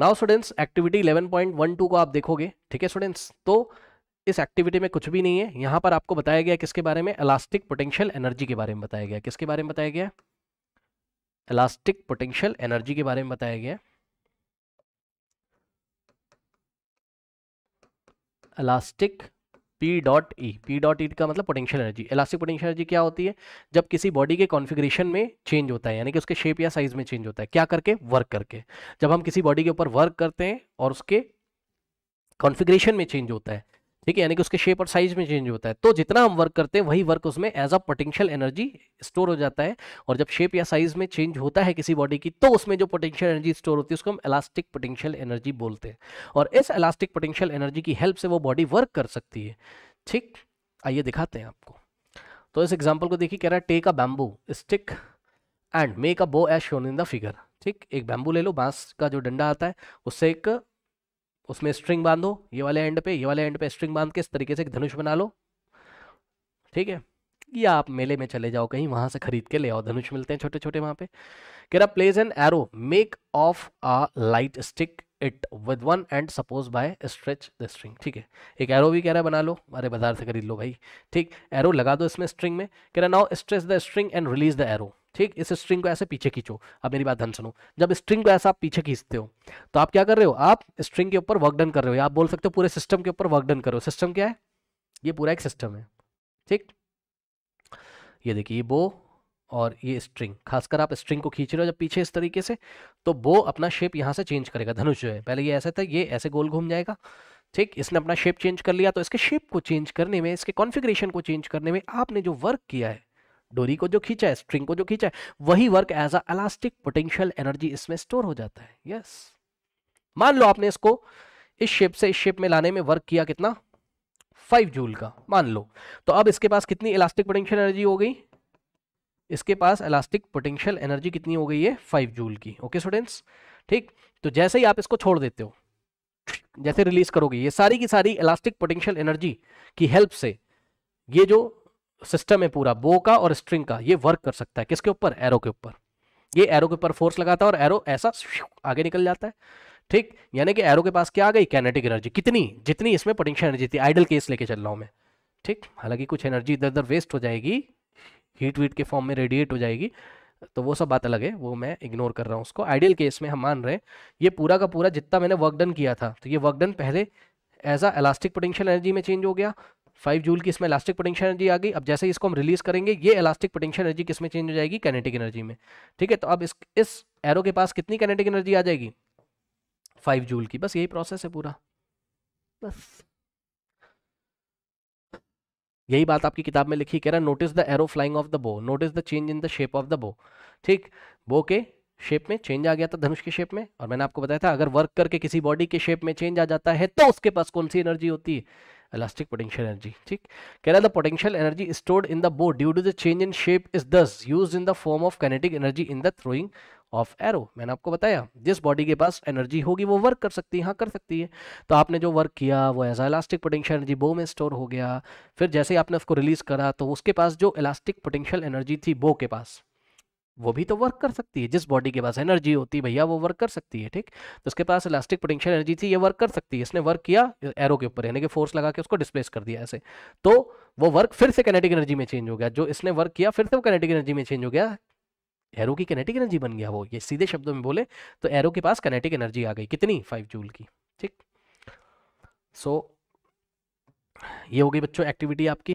Now students activity 11.12 को आप देखोगे ठीक है स्टूडेंट्स तो इस एक्टिविटी में कुछ भी नहीं है यहां पर आपको बताया गया किसके बारे में इलास्टिक पोटेंशियल एनर्जी के बारे में बताया गया किसके बारे में बताया गया इलास्टिक पोटेंशियल एनर्जी के बारे में बताया गया elastic P dot E P dot E का मतलब potential energy elastic potential energy क्या होती है जब किसी बॉडी के कॉन्फिग्रेशन में चेंज होता है यानी कि उसके शेप या साइज में चेंज होता है क्या करके वर्क करके जब हम किसी बॉडी के ऊपर वर्क करते हैं और उसके कॉन्फिग्रेशन में चेंज होता है ठीक है यानी कि उसके शेप और साइज में चेंज होता है तो जितना हम वर्क करते हैं वही वर्क उसमें as a potential energy store हो जाता है और जब शेप या साइज में चेंज होता है किसी बॉडी की तो उसमें जो पोटेंशियल एनर्जी स्टोर होती है उसको हम इलास्टिक पोटेंशियल एनर्जी बोलते हैं और इस इलास्टिक पोटेंशियल एनर्जी की हेल्प से वो बॉडी वर्क कर सकती है ठीक आइए दिखाते हैं आपको तो इस एग्जाम्पल को देखिए कह रहा है take a bamboo stick and make a bow as shown in the figure ठीक एक बैम्बू ले लो बांस का जो डंडा आता है उससे एक उसमें स्ट्रिंग बांधो ये वाले एंड पे ये वाले एंड पे स्ट्रिंग बांध के इस तरीके से एक धनुष बना लो ठीक है या आप मेले में चले जाओ कहीं वहाँ से खरीद के ले आओ धनुष मिलते हैं छोटे छोटे वहाँ पे रहा place an arrow make of a light stick it with one end suppose by stretch the string ठीक है एक एरो भी कह रहा है बना लो अरे बाजार से खरीद लो भाई ठीक एरो लगा दो इसमें स्ट्रिंग में कह रहा now stretch the string and release the arrow ठीक इस स्ट्रिंग को ऐसे पीछे खींचो अब मेरी बात ध्यान सुनो जब स्ट्रिंग को ऐसा आप पीछे खींचते हो तो आप क्या कर रहे हो आप स्ट्रिंग के ऊपर वर्क डन कर रहे हो आप बोल सकते हो पूरे सिस्टम के ऊपर वर्क डन करो सिस्टम क्या है ये पूरा एक सिस्टम है ठीक ये देखिए ये बो और ये स्ट्रिंग खासकर आप स्ट्रिंग को खींच रहे हो जब पीछे इस तरीके से तो बो अपना शेप यहाँ से चेंज करेगा धनुष जो है पहले ये ऐसे था ये ऐसे गोल घूम जाएगा ठीक इसने अपना शेप चेंज कर लिया तो इसके शेप को चेंज करने में इसके कॉन्फ़िगरेशन को चेंज करने में आपने जो वर्क किया है डोरी को जो खींचा है स्ट्रिंग को जो खींचा है वही work as a elastic potential energy इसमें स्टोर हो जाता है यस yes. मान लो आपने इसको इस शेप से इस शेप में लाने में वर्क किया कितना फाइव जूल का मान लो तो अब इसके पास कितनी इलास्टिक पोटेंशियल एनर्जी हो गई इसके पास इलास्टिक पोटेंशियल एनर्जी कितनी हो गई है फाइव जूल की ओके स्टूडेंट्स ठीक तो जैसे ही आप इसको छोड़ देते हो जैसे रिलीज करोगे ये सारी की सारी इलास्टिक पोटेंशियल एनर्जी की हेल्प से ये जो सिस्टम है पूरा बो का और स्ट्रिंग का ये वर्क कर सकता है किसके ऊपर एरो के ऊपर ये एरो के ऊपर फोर्स लगाता है और एरो ऐसा आगे निकल जाता है ठीक यानी कि एरो के पास क्या आ गई कैनेटिक एनर्जी कितनी जितनी इसमें पोटेंशियल एनर्जी थी आइडल केस लेके चल रहा हूँ मैं ठीक हालांकि कुछ एनर्जी इधर उधर वेस्ट हो जाएगी हीट वीट के फॉर्म में रेडिएट हो जाएगी तो वो सब बात अलग है वो मैं इग्नोर कर रहा हूँ उसको आइडियल केस में हम मान रहे हैं ये पूरा का पूरा जितना मैंने वर्क डन किया था तो ये वर्क डन पहले as a elastic potential energy में चेंज हो गया फाइव जूल की इसमें इलास्टिक पोटेंशियल एनर्जी आ गई अब जैसे ही इसको हम रिलीज करेंगे ये इलास्टिक पोटेंशियल एनर्जी किसमें चेंज हो जाएगी कैनेटिक एनर्जी में ठीक है तो अब इस इस एरो के पास कितनी कैनेटिक एनर्जी आ जाएगी फाइव जूल की बस यही प्रोसेस है पूरा बस यही बात आपकी किताब में लिखी कह रहा notice the arrow flying of the bow notice the change in the shape of the bow ठीक बो के शेप में चेंज आ गया था धनुष के शेप में और मैंने आपको बताया था अगर वर्क करके किसी बॉडी के शेप में चेंज आ जाता है तो उसके पास कौन सी एनर्जी होती है elastic potential energy ठीक कह रहा है the potential energy stored in the bow due to the change in shape is thus used in the form of kinetic energy in the throwing of arrow मैंने आपको बताया जिस बॉडी के पास energy होगी वो वर्क कर सकती है हाँ कर सकती है तो आपने जो वर्क किया वो एज इलास्टिक पोटेंशियल एनर्जी बो में स्टोर हो गया फिर जैसे ही आपने उसको रिलीज़ करा तो उसके पास जो इलास्टिक पोटेंशियल एनर्जी थी बो के पास वो भी तो वर्क कर सकती है जिस बॉडी के पास एनर्जी होती है भैया वो वर्क कर सकती है ठीक तो उसके पास इलास्टिक पोटेंशियल एनर्जी थी ये वर्क कर सकती है इसने वर्क किया एरो के ऊपर यानी कि फोर्स लगा के उसको डिस्प्लेस कर दिया ऐसे तो वो वर्क फिर से कैनेटिक एनर्जी में चेंज हो गया जो इसने वर्क किया फिर से वो कैनेटिक एनर्जी में चेंज हो गया एरो की कैनेटिक एनर्जी बन गया वो ये सीधे शब्दों में बोले तो एरो के पास कैनेटिक एनर्जी आ गई कितनी फाइव जूल की ठीक सो ये हो गई बच्चों एक्टिविटी आपकी